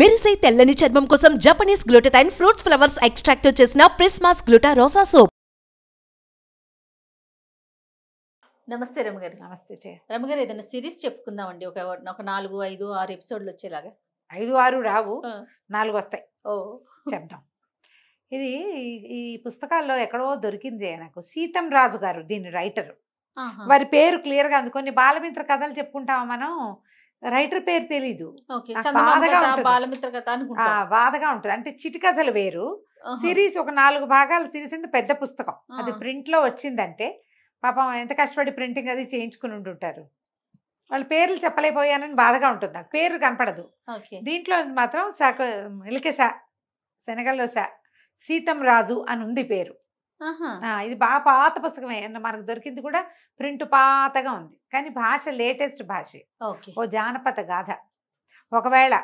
మెరిసే తెల్లని చర్మం కోసం Japanese glutathione fruits flowers extract చేసిన ప్రిస్మాస్ గ్లూటా రోసా సోప్ నమస్తే రమగారు నమస్తే జయ రమగారు ఏదైనా సిరీస్ చెప్పుకుందామండి ఒక ఒక నాలుగు ఐదు ఆరు ఎపిసోడ్లు వచ్చేలాగా ఐదు ఆరు రావు నాలుగు వస్తాయి ఓ చెప్దాం ఇది ఈ పుస్తకాల్లో ఎక్కడో దొరికింది నాకు సీతం రాజు గారు దీని రైటరు వారి పేరు క్లియర్గా అందుకొని బాలమిత్ర కథలు చెప్పుకుంటామా మనం రైటర్ పేరు తెలీదు బాధగా ఉంటుంది అంటే చిటికథలు వేరు సిరీస్ ఒక నాలుగు భాగాలు సిరీస్ అంటే పెద్ద పుస్తకం అది ప్రింట్ లో వచ్చిందంటే పాపం ఎంత కష్టపడి ప్రింటింగ్ అది చేయించుకుని ఉంటుంటారు వాళ్ళ పేర్లు చెప్పలేకపోయానని బాధగా ఉంటుంది నాకు పేరు కనపడదు దీంట్లో మాత్రం శాఖ ఇలికే శా శనగల్లో శా సీతం రాజు అని ఉంది పేరు ఇది బాగా పాత పుస్తకమే మనకు దొరికింది కూడా ప్రింట్ పాతగా ఉంది కానీ భాష లేటెస్ట్ భాష ఓ జానపద గాథ ఒకవేళ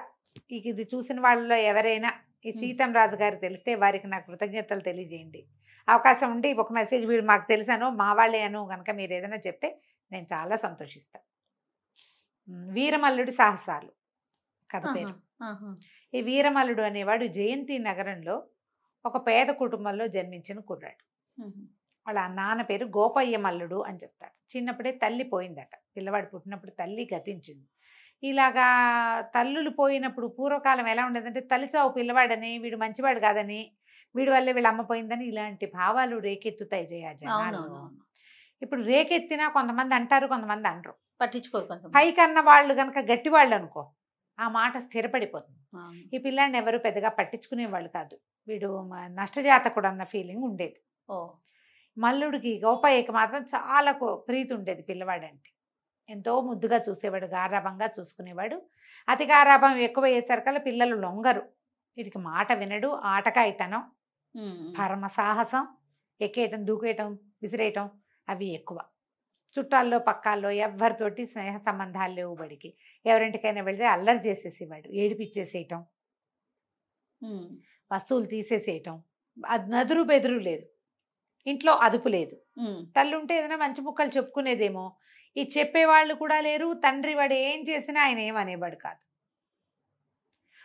ఇది చూసిన వాళ్ళలో ఎవరైనా ఈ సీతం రాజు గారు తెలిస్తే వారికి నా కృతజ్ఞతలు తెలియజేయండి అవకాశం ఉండి ఒక మెసేజ్ వీడు మాకు తెలిసాను మా వాళ్ళే అను కనుక మీరు ఏదైనా చెప్తే నేను చాలా సంతోషిస్తాను వీరమల్లుడి సాహసాలు కథ పేరు ఈ వీరమల్లుడు అనేవాడు జయంతి నగరంలో ఒక పేద కుటుంబంలో జన్మించిన కుర్రాడు వాళ్ళ నాన్న పేరు గోపయ్య మల్లుడు అని చెప్తాడు చిన్నప్పుడే తల్లి పోయిందట పిల్లవాడు పుట్టినప్పుడు తల్లి గతించింది ఇలాగా తల్లులు పోయినప్పుడు పూర్వకాలం ఎలా ఉండేదంటే తల్లిచావు పిల్లవాడని వీడు మంచివాడు కాదని వీడి వల్లే వీళ్ళ అమ్మ పోయిందని ఇలాంటి భావాలు రేకెత్తుతాయి జయా ఇప్పుడు రేకెత్తినా కొంతమంది అంటారు కొంతమంది అంటారు పట్టించుకోరు కొంత పైకన్న వాళ్ళు కనుక గట్టి వాళ్ళు అనుకో ఆ మాట స్థిరపడిపోతుంది ఈ పిల్లాన్ని ఎవరు పెద్దగా పట్టించుకునేవాళ్ళు కాదు వీడు నష్టజాతకుడు అన్న ఫీలింగ్ ఉండేది మల్లుడికి గోపయ్యకి మాత్రం చాలా ప్రీతి ఉండేది పిల్లవాడంటే ఎంతో ముద్దుగా చూసేవాడు గారాభంగా చూసుకునేవాడు అతి గారాభం ఎక్కువ అయ్యేసరికల్లా పిల్లలు లొంగరు వీటికి మాట వినడు ఆటకాయితనం పరమ సాహసం ఎక్కేయటం దూకేయటం విసిరేయటం అవి ఎక్కువ చుట్టాల్లో పక్కాల్లో ఎవరితోటి స్నేహ సంబంధాలు లేవు బడికి ఎవరింటికైనా వెళితే అల్లరి చేసేసేవాడు ఏడిపిచ్చేసేయటం వస్తువులు తీసేసేయటం నదురు బెదురు లేదు ఇంట్లో అదుపు లేదు తల్లుంటే ఏదైనా మంచి ముక్కలు చెప్పుకునేదేమో ఈ చెప్పేవాళ్ళు కూడా లేరు తండ్రి వాడు ఏం చేసినా ఆయన ఏమనేవాడు కాదు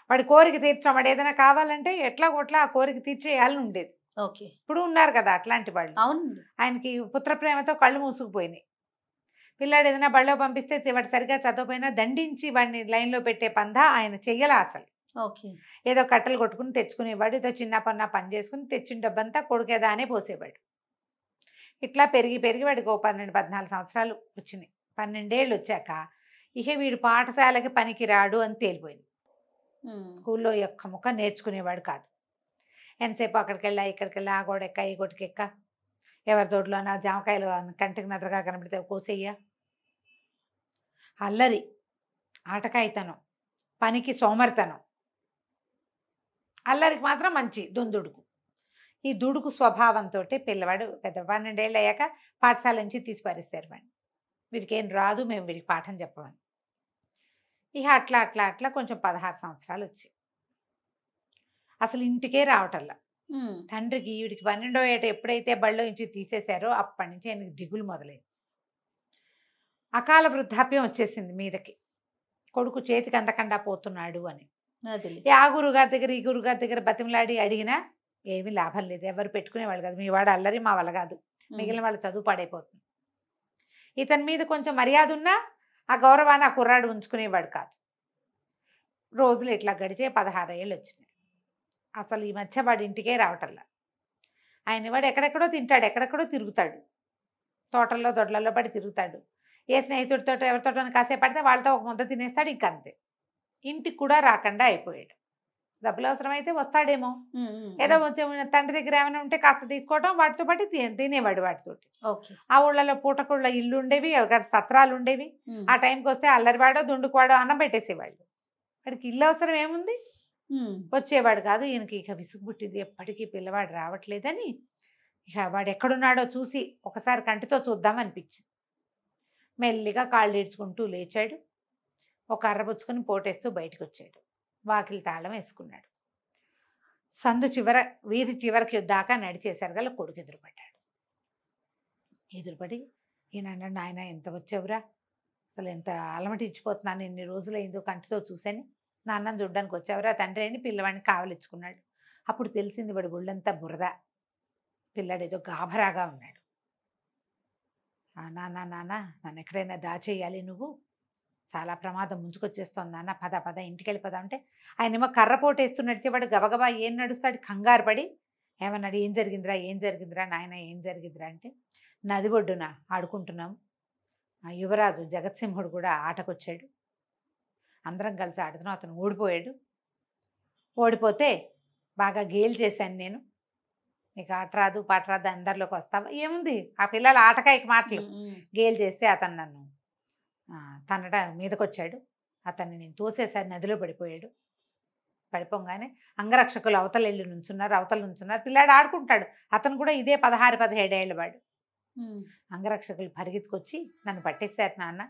వాడి కోరిక తీర్చడం వాడు ఏదైనా కావాలంటే ఎట్లా కొట్లా ఆ కోరిక తీర్చేయాలని ఉండేది ఓకే ఇప్పుడు ఉన్నారు కదా అట్లాంటి వాళ్ళు అవును ఆయనకి పుత్రప్రేమతో కళ్ళు మూసుకుపోయినాయి పిల్లాడు ఏదైనా బళ్ళో పంపిస్తే వాడు సరిగా చదవపోయినా దండించి వాడిని లైన్లో పెట్టే పందా ఆయన చెయ్యలే అసలు ఓకే ఏదో కట్టలు కొట్టుకుని తెచ్చుకునేవాడు ఏదో చిన్న పన్న పని చేసుకుని తెచ్చిన డబ్బంతా కొడుకేదా అనే పోసేవాడు ఇట్లా పెరిగి పెరిగి వాడికి ఓ పన్నెండు పద్నాలుగు సంవత్సరాలు వచ్చినాయి పన్నెండేళ్ళు వచ్చాక ఇక వీడు పాఠశాలకి పనికి రాడు అని తేలిపోయింది స్కూల్లో యొక్క ముఖ నేర్చుకునేవాడు కాదు ఎంతసేపు అక్కడికి వెళ్ళా ఇక్కడికి వెళ్ళా ఆ గోడెక్క ఈ ఎక్క ఎవరి తోటలోనా జామకాయలు కంటికి నదరగా కనబడితే కోసేయ్యా అల్లరి ఆటకాయితనం పనికి సోమరితనం అల్లరికి మాత్రం మంచి దొందుడుకు ఈ దుడుకు స్వభావంతో పిల్లవాడు పెద్ద పన్నెండేళ్ళు అయ్యాక పాఠశాల నుంచి తీసిపారేస్తారు వాడిని వీడికేం ఏం రాదు మేము వీడికి పాఠం చెప్పమని ఇక అట్లా అట్లా అట్లా కొంచెం పదహారు సంవత్సరాలు వచ్చాయి అసలు ఇంటికే రావటల్లా తండ్రికి వీడికి పన్నెండో ఏట ఎప్పుడైతే బళ్ళో నుంచి తీసేశారో అప్పటి నుంచి ఆయనకి దిగులు మొదలైంది అకాల వృద్ధాప్యం వచ్చేసింది మీదకి కొడుకు చేతికి అందకుండా పోతున్నాడు అని ఆ గురుగారి దగ్గర ఈ గురుగారి దగ్గర బతిమలాడి అడిగినా ఏమీ లాభం లేదు ఎవరు పెట్టుకునేవాళ్ళు కాదు మీ వాడు అల్లరి మా వల్ల కాదు మిగిలిన వాళ్ళ చదువు పాడైపోతుంది ఇతని మీద కొంచెం మర్యాద ఉన్నా ఆ గౌరవాన్ని ఆ కుర్రాడు ఉంచుకునేవాడు కాదు రోజులు ఇట్లా గడిచే పదహారు ఏళ్ళు వచ్చినాయి అసలు ఈ మధ్య వాడి ఇంటికే రావటంలా ఆయన వాడు ఎక్కడెక్కడో తింటాడు ఎక్కడెక్కడో తిరుగుతాడు తోటల్లో దొడ్లలో పడి తిరుగుతాడు ఏ స్నేహితుడితో ఎవరితో కాసేపు పడితే వాళ్ళతో ఒక ముద్ద తినేస్తాడు ఇంకంతే ఇంటికి కూడా రాకుండా అయిపోయాడు డబ్బులు అవసరమైతే వస్తాడేమో ఏదో తండ్రి దగ్గర ఏమైనా ఉంటే కాస్త తీసుకోవటం వాటితో పాటు తినేవాడు వాటితోటి ఆ ఊళ్ళలో పూటకుళ్ళ ఇల్లు ఉండేవి సత్రాలు ఉండేవి ఆ టైంకి వస్తే అల్లరివాడో దుండుకువాడో అన్నం పెట్టేసేవాళ్ళు వాడికి ఇల్లు అవసరం ఏముంది వచ్చేవాడు కాదు ఈయనకి ఇక విసుగు పుట్టింది ఎప్పటికీ పిల్లవాడు రావట్లేదని ఇక వాడు ఎక్కడున్నాడో చూసి ఒకసారి కంటితో చూద్దాం అనిపించింది మెల్లిగా కాళ్ళు ఈడ్చుకుంటూ లేచాడు ఒక అర్రపుచ్చుకొని పోటేస్తూ బయటకు వచ్చాడు వాకిలి తాళం వేసుకున్నాడు సందు చివర వీధి చివరికి దాకా నడిచేసరి గల కొడుకు ఎదురుపడ్డాడు ఎదురుపడి ఈయన అన్నాడు నాయన ఎంత వచ్చావురా అసలు ఎంత అలమటించిపోతున్నాను ఎన్ని రోజులైందో కంటితో చూశాని నాన్నని చూడ్డానికి వచ్చావురా తండ్రి అని పిల్లవాడిని కావలిచ్చుకున్నాడు అప్పుడు తెలిసింది వాడు గుళ్ళంతా బురద పిల్లాడు ఏదో గాభరాగా ఉన్నాడు నాన్న నాన్న నన్ను ఎక్కడైనా దాచేయాలి నువ్వు చాలా ప్రమాదం ముంచుకొచ్చేస్తోంది అన్న పద పద ఇంటికి వెళ్ళిపోదాం అంటే ఆయనేమో కర్రపోటు వేస్తున్నట్టు వాడు గబగబా ఏం నడుస్తాడు కంగారు పడి ఏమన్నాడు ఏం జరిగిందిరా ఏం జరిగిందిరా నాయన ఏం జరిగిందిరా అంటే నది ఒడ్డున ఆడుకుంటున్నాం యువరాజు జగత్సింహుడు కూడా ఆటకొచ్చాడు అందరం కలిసి ఆడుతున్నాం అతను ఓడిపోయాడు ఓడిపోతే బాగా గేలు చేశాను నేను నీకు ఆట రాదు పాట రాదు అందరిలోకి వస్తావా ఏముంది ఆ పిల్లలు ఆటకాయకి మాటలు గేలు చేస్తే అతను నన్ను తనట మీదకొచ్చాడు అతన్ని నేను తోసేసారి నదిలో పడిపోయాడు పడిపోగానే అంగరక్షకులు అవతల వెళ్ళి నుంచున్నారు అవతల నుంచున్నారు పిల్లాడు ఆడుకుంటాడు అతను కూడా ఇదే పదహారు పదిహేడేళ్ళ వాడు అంగరక్షకులు పరిగెత్తుకొచ్చి నన్ను పట్టేశారు నాన్న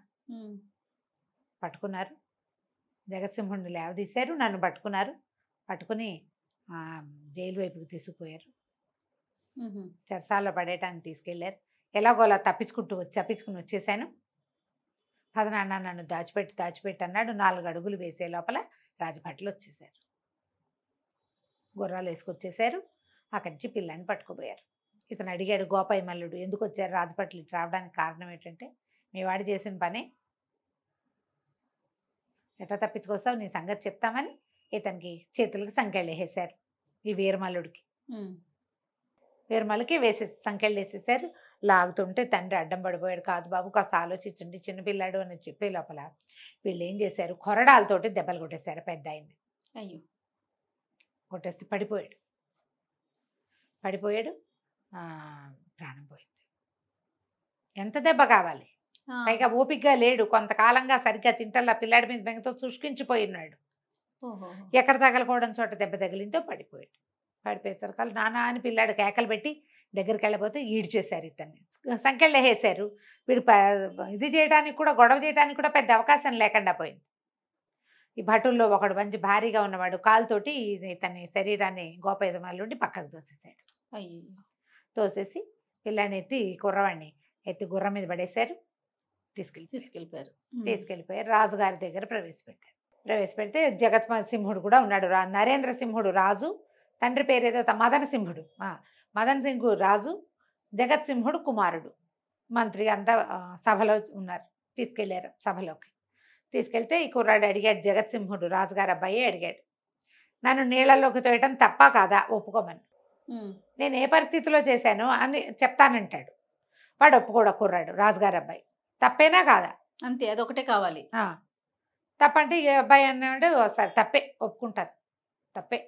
పట్టుకున్నారు జగత్సింహుడిని లేవదీశారు నన్ను పట్టుకున్నారు పట్టుకుని జైలు వైపుకి తీసుకుపోయారు చెరసాల్లో పడేయటానికి తీసుకెళ్ళారు ఎలాగోలా తప్పించుకుంటూ వచ్చి తప్పించుకుని వచ్చేసాను పదనాన్న నన్ను దాచిపెట్టి దాచిపెట్టి అన్నాడు నాలుగు అడుగులు వేసే లోపల రాజభట్లు వచ్చేసారు గుర్రాలు వేసుకొచ్చేసారు అక్కడి నుంచి పిల్లాన్ని పట్టుకుపోయారు ఇతను అడిగాడు గోపాయి మల్లుడు ఎందుకు వచ్చారు రాజభట్లు ఇటు రావడానికి కారణం ఏంటంటే మీ వాడు చేసిన పని ఎట్లా తప్పించుకొస్తావు నీ సంగతి చెప్తామని ఇతనికి చేతులకి సంఖ్యలు వేసేసారు ఈ వీరమల్లుడికి వీరమల్లుకి వేసే సంఖ్యలు వేసేసారు లాగుతుంటే తండ్రి అడ్డం పడిపోయాడు కాదు బాబు కాస్త ఆలోచించండి చిన్నపిల్లాడు అని చెప్పే లోపల వీళ్ళు ఏం చేశారు కొరడాలతోటి దెబ్బలు కొట్టేశారు పెద్ద ఆయన్ని అయ్యో కొట్టేస్తే పడిపోయాడు పడిపోయాడు ప్రాణం పోయింది ఎంత దెబ్బ కావాలి పైగా ఓపికగా లేడు కొంతకాలంగా సరిగ్గా తింటల్లా పిల్లాడి మీద బెంగతో ఉన్నాడు ఎక్కడ తగలకూడని చోట దెబ్బ తగిలిందో పడిపోయాడు పడిపోయేసరికల్ నానా అని పిల్లాడు కేకలు పెట్టి దగ్గరికి వెళ్ళబోతే ఈడ్చేశారు ఇతన్ని సంఖ్యలు వేసారు వీడు ఇది చేయడానికి కూడా గొడవ చేయడానికి కూడా పెద్ద అవకాశం లేకుండా పోయింది ఈ భటుల్లో ఒకడు మంచి భారీగా ఉన్నవాడు కాలుతోటి ఇతని శరీరాన్ని గోపయుధమాలుండి పక్కకు తోసేసాడు తోసేసి పిల్లని ఎత్తి కుర్రవాణ్ణి ఎత్తి గుర్రం మీద పడేశారు తీసుకెళ్ళి తీసుకెళ్ళిపోయారు తీసుకెళ్ళిపోయారు రాజుగారి దగ్గర ప్రవేశపెట్టారు ప్రవేశపెడితే జగత్ సింహుడు కూడా ఉన్నాడు నరేంద్ర సింహుడు రాజు తండ్రి పేరు ఏదో మదన సింహుడు మదన్ సింగ్ రాజు జగత్ సింహుడు కుమారుడు మంత్రి అంతా సభలో ఉన్నారు తీసుకెళ్ళారు సభలోకి తీసుకెళ్తే ఈ కుర్రాడు అడిగాడు జగత్ సింహుడు రాజుగారు అబ్బాయి అడిగాడు నన్ను నీళ్ళలోకి తోయటం తప్ప కాదా ఒప్పుకోమని నేను ఏ పరిస్థితిలో చేశాను అని చెప్తానంటాడు వాడు ఒప్పుకోడు కుర్రాడు రాజుగారు అబ్బాయి తప్పేనా కాదా అంతే అదొకటే కావాలి తప్పంటే ఈ అబ్బాయి అన్నాడు సరే తప్పే ఒప్పుకుంటారు తప్పే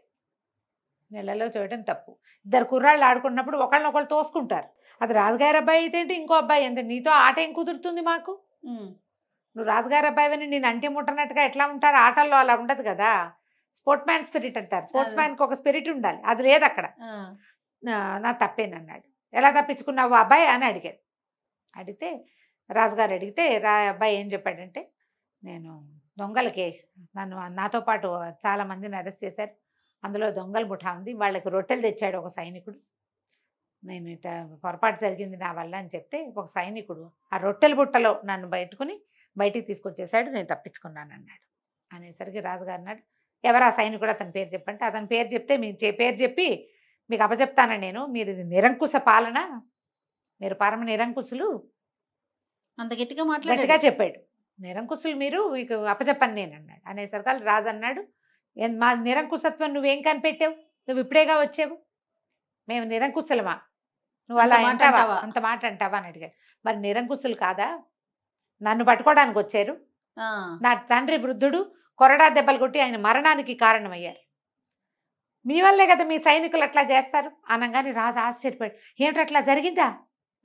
నెలలో చూడటం తప్పు ఇద్దరు కుర్రాళ్ళు ఆడుకున్నప్పుడు ఒకళ్ళని ఒకళ్ళు తోసుకుంటారు అది రాజుగారి అబ్బాయి అయితే ఇంకో అబ్బాయి ఎంత నీతో ఆట ఏం కుదురుతుంది మాకు నువ్వు రాజుగారి అని నేను అంటే ముట్టనట్టుగా ఎట్లా ఉంటారు ఆటల్లో అలా ఉండదు కదా స్పోర్ట్స్ మ్యాన్ స్పిరిట్ అంటారు స్పోర్ట్స్ మ్యాన్కి ఒక స్పిరిట్ ఉండాలి అది లేదు అక్కడ నా అన్నాడు ఎలా తప్పించుకున్నావు అబ్బాయి అని అడిగాడు అడిగితే రాజుగారు అడిగితే రా అబ్బాయి ఏం చెప్పాడంటే నేను దొంగలకే నన్ను నాతో పాటు చాలామందిని అరెస్ట్ చేశారు అందులో దొంగల ముఠా ఉంది వాళ్ళకి రొట్టెలు తెచ్చాడు ఒక సైనికుడు నేను ఇట పొరపాటు జరిగింది నా వల్ల అని చెప్తే ఒక సైనికుడు ఆ రొట్టెల బుట్టలో నన్ను బయటకుని బయటికి తీసుకొచ్చేసాడు నేను తప్పించుకున్నాను అన్నాడు అనేసరికి రాజుగారు అన్నాడు ఎవరు ఆ సైనికుడు అతని పేరు చెప్పంటే అతని పేరు చెప్తే మీ పేరు చెప్పి మీకు అప్పచెప్తాను నేను మీరు ఇది నిరంకుశ పాలన మీరు పరమ నిరంకుశులు అంత గట్టిగా మాట్లాడేట్టుగా చెప్పాడు నిరంకుశులు మీరు మీకు అపజెప్పని నేను అన్నాడు అనేసరికి రాజు అన్నాడు మా నిరంకుశత్వం నువ్వేం కనిపెట్టావు నువ్వు ఇప్పుడేగా వచ్చావు మేము నిరంకుశలమా నువ్వు అలా అంటావా అంత మాట అంటావా అని అడిగాడు మరి నిరంకుశులు కాదా నన్ను పట్టుకోవడానికి వచ్చారు నా తండ్రి వృద్ధుడు కొరడా దెబ్బలు కొట్టి ఆయన మరణానికి కారణమయ్యారు మీ వల్లే కదా మీ సైనికులు అట్లా చేస్తారు అనగానే రాజు ఆశ్చర్యపడి ఏమిటట్లా జరిగిందా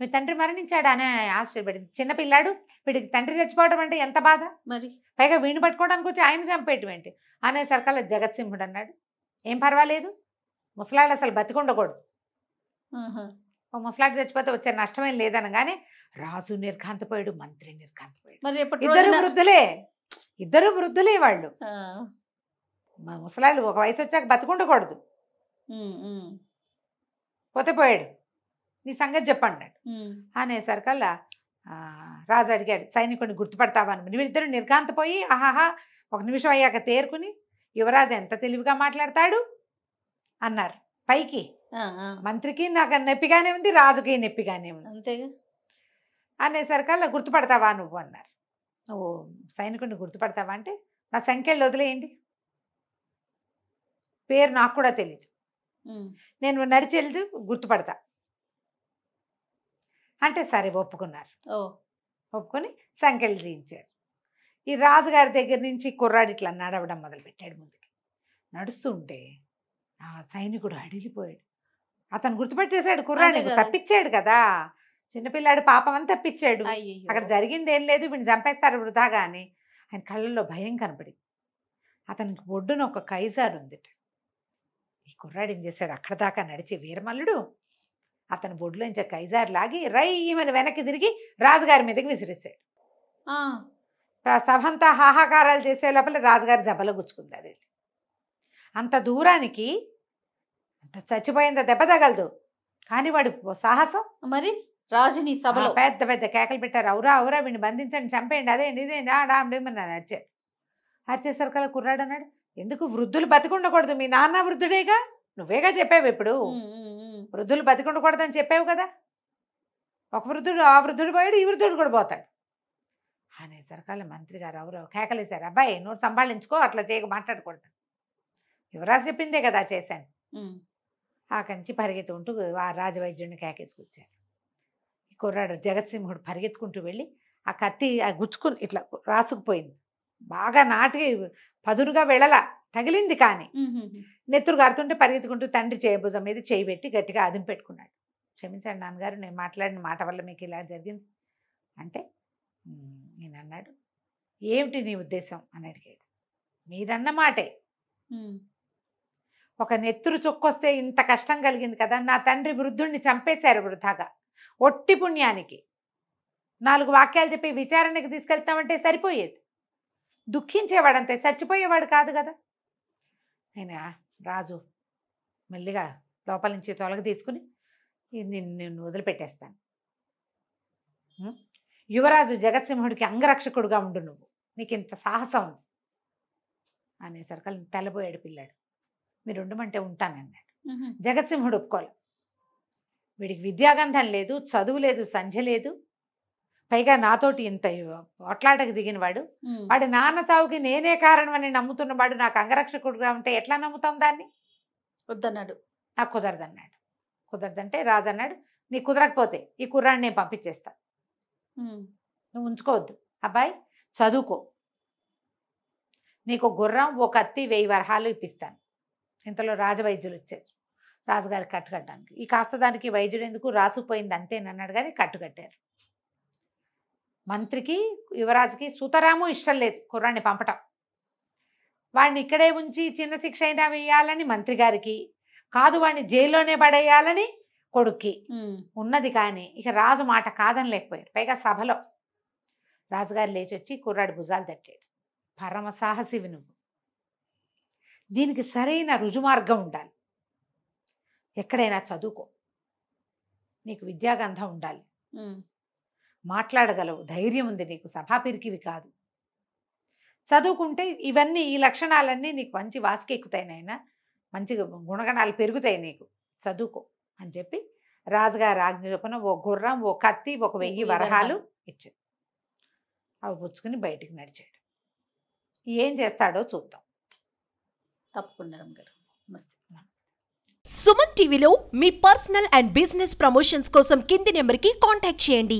మీ తండ్రి మరణించాడు అనే ఆశ్చర్యపడింది చిన్నపిల్లాడు వీడికి తండ్రి చచ్చిపోవడం అంటే ఎంత బాధ మరి పైగా వీణు పట్టుకోవడానికి వచ్చి ఆయన చంపేటువంటి అనే సరకాల జగత్సింహుడు అన్నాడు ఏం పర్వాలేదు ముసలాడు అసలు బతికుండకూడదు ఒక ముసలాడు చచ్చిపోతే వచ్చే నష్టమేం లేదనగానే రాజు నిర్ఘాంతపోయాడు మంత్రి నిర్ఘాంతపోయాడు మరి ఇద్దరు వృద్ధులే ఇద్దరు వృద్ధులే వాళ్ళు ముసలాళ్ళు ఒక వయసు వచ్చాక బతికుండకూడదు పోతే పోయాడు నీ సంగతి చెప్పండి అనేసరికల్లా రాజు అడిగాడు సైనికుడిని గుర్తుపడతావాను వీళ్ళిద్దరు నిర్ఘాంతపోయి ఆహాహా ఒక నిమిషం అయ్యాక తేరుకుని యువరాజు ఎంత తెలివిగా మాట్లాడతాడు అన్నారు పైకి మంత్రికి నాకు నొప్పిగానే ఉంది రాజుకి నొప్పిగానే ఉంది అంతేగా అనేసరికల్లా గుర్తుపడతావా నువ్వు అన్నారు ఓ సైనికుడిని గుర్తుపడతావా అంటే నా సంఖ్యలు వదిలేయండి పేరు నాకు కూడా తెలియదు నేను నడిచి వెళ్తూ గుర్తుపడతా అంటే సరే ఒప్పుకున్నారు ఒప్పుకొని సంఖ్యలు తీయించారు ఈ రాజుగారి దగ్గర నుంచి కుర్రాడు ఇట్లా నడవడం మొదలుపెట్టాడు ముందుకి నడుస్తుంటే ఆ సైనికుడు అడిగిపోయాడు అతను గుర్తుపెట్టేశాడు కుర్రాడి తప్పించాడు కదా చిన్నపిల్లాడు పాపం అని తప్పించాడు అక్కడ జరిగింది ఏం లేదు వీడిని చంపేస్తారు వృధా అని ఆయన కళ్ళల్లో భయం కనపడింది అతనికి ఒడ్డున ఒక కైజారు ఉంది ఈ కుర్రాడు ఏం చేశాడు అక్కడ దాకా నడిచే వీరమల్లుడు అతని బొడ్లోంచి కైజార్ లాగి రయ్యమని వెనక్కి తిరిగి రాజుగారి మీదకి విసిరేసాడు సభంతా హాహాకారాలు చేసే లోపల రాజుగారి జబలో గుచ్చుకుంది అంత దూరానికి అంత చచ్చిపోయిందా దెబ్బ తగలదు కానీ వాడు సాహసం మరి రాజుని సభలో పెద్ద పెద్ద కేకలు పెట్టారు అవురా అవురా వీడిని బంధించండి చంపేయండి అదేండి ఇదేండి ఆడామని అరిచారు అరిచేసరికల్లా కుర్రాడు అన్నాడు ఎందుకు వృద్ధులు బతికుండకూడదు మీ నాన్న వృద్ధుడేగా నువ్వేగా చెప్పావు ఇప్పుడు వృద్ధులు బతికుండకూడదని చెప్పావు కదా ఒక వృద్ధుడు ఆ వృద్ధుడు పోయాడు ఈ వృద్ధుడు కూడా పోతాడు అనేసరికాల మంత్రి గారు ఎవరో కేకలేశారు అబ్బాయి నువ్వు సంభాళించుకో అట్లా చేయక మాట్లాడకూడదు యువరాజు చెప్పిందే కదా చేశాను అక్కడి నుంచి పరిగెత్తుకుంటూ ఆ రాజవైద్యుడిని కేకేసుకొచ్చారు కుర్రాడు జగత్సింహుడు పరిగెత్తుకుంటూ వెళ్ళి ఆ కత్తి ఆ గుచ్చుకుని ఇట్లా రాసుకుపోయింది బాగా నాటి పదురుగా వెళ్ళల తగిలింది కానీ నెత్తురు కడుతుంటే పరిగెత్తుకుంటూ తండ్రి చేయబుజం మీద చేయి పెట్టి గట్టిగా అదిం పెట్టుకున్నాడు క్షమించండి నాన్నగారు నేను మాట్లాడిన మాట వల్ల మీకు ఇలా జరిగింది అంటే నేను అన్నాడు ఏమిటి నీ ఉద్దేశం అని అడిగాడు మీరన్న మాటే ఒక నెత్తురు చొక్కొస్తే ఇంత కష్టం కలిగింది కదా నా తండ్రి వృద్ధుణ్ణి చంపేశారు వృధాగా ఒట్టి పుణ్యానికి నాలుగు వాక్యాలు చెప్పి విచారణకి తీసుకెళ్తామంటే సరిపోయేది దుఃఖించేవాడంతే చచ్చిపోయేవాడు కాదు కదా ఆయన రాజు మెల్లిగా లోపల నుంచి తొలగ తీసుకుని నిన్ను వదిలిపెట్టేస్తాను యువరాజు జగత్సింహుడికి అంగరక్షకుడుగా ఉండు నువ్వు నీకు ఇంత సాహసం అనే అనేసరికి తెల్లబోయాడు పిల్లాడు మీరు ఉండమంటే ఉంటానన్నాడు జగత్సింహుడు ఒప్పుకోవాలి వీడికి విద్యాగంధం లేదు చదువు లేదు సంధ్య లేదు పైగా నాతోటి ఇంత దిగిన దిగినవాడు వాడి నాన్న చావుకి నేనే కారణం అని నమ్ముతున్నవాడు నాకు అంగరక్షకుడుగా ఉంటే ఎట్లా నమ్ముతాం దాన్ని వద్దన్నాడు నాకు కుదరదన్నాడు కుదరదంటే రాజన్నాడు నీ కుదరకపోతే ఈ కుర్రాన్ని నేను పంపించేస్తా నువ్వు ఉంచుకోవద్దు అబ్బాయి చదువుకో నీకు గుర్రం ఓ కత్తి వెయ్యి వరహాలు ఇప్పిస్తాను ఇంతలో రాజవైద్యులు వచ్చారు రాజుగారి కట్టుకట్టడానికి ఈ కాస్త దానికి వైద్యుడు ఎందుకు రాసుకుపోయింది అంతేనన్నాడు కానీ కట్టుకట్టారు మంత్రికి యువరాజుకి సుతరాము ఇష్టం లేదు కుర్రాన్ని పంపటం వాడిని ఇక్కడే ఉంచి చిన్న శిక్ష అయినా వేయాలని మంత్రి గారికి కాదు వాడిని జైల్లోనే పడేయాలని కొడుక్కి ఉన్నది కానీ ఇక రాజు మాట కాదని లేకపోయారు పైగా సభలో రాజుగారు లేచి వచ్చి కుర్రాడు భుజాలు తట్టాడు పరమ సాహసివి నువ్వు దీనికి సరైన రుజుమార్గం ఉండాలి ఎక్కడైనా చదువుకో నీకు విద్యాగంధం ఉండాలి మాట్లాడగలవు ధైర్యం ఉంది నీకు సభాపిరికివి కాదు చదువుకుంటే ఇవన్నీ ఈ లక్షణాలన్నీ నీకు మంచి వాసుకెక్కుతాయి నాయన మంచిగా గుణగణాలు పెరుగుతాయి నీకు చదువుకో అని చెప్పి రాజుగారి ఆజ్ఞ చొప్పున ఓ గుర్రం ఓ కత్తి ఒక వెయ్యి వరహాలు ఇచ్చాడు అవి పుచ్చుకుని బయటికి నడిచాడు ఏం చేస్తాడో చూద్దాం తప్పకుండా గారు సుమన్ టీవీలో మీ పర్సనల్ అండ్ బిజినెస్ ప్రమోషన్స్ కోసం కింది నెంబర్కి కాంటాక్ట్ చేయండి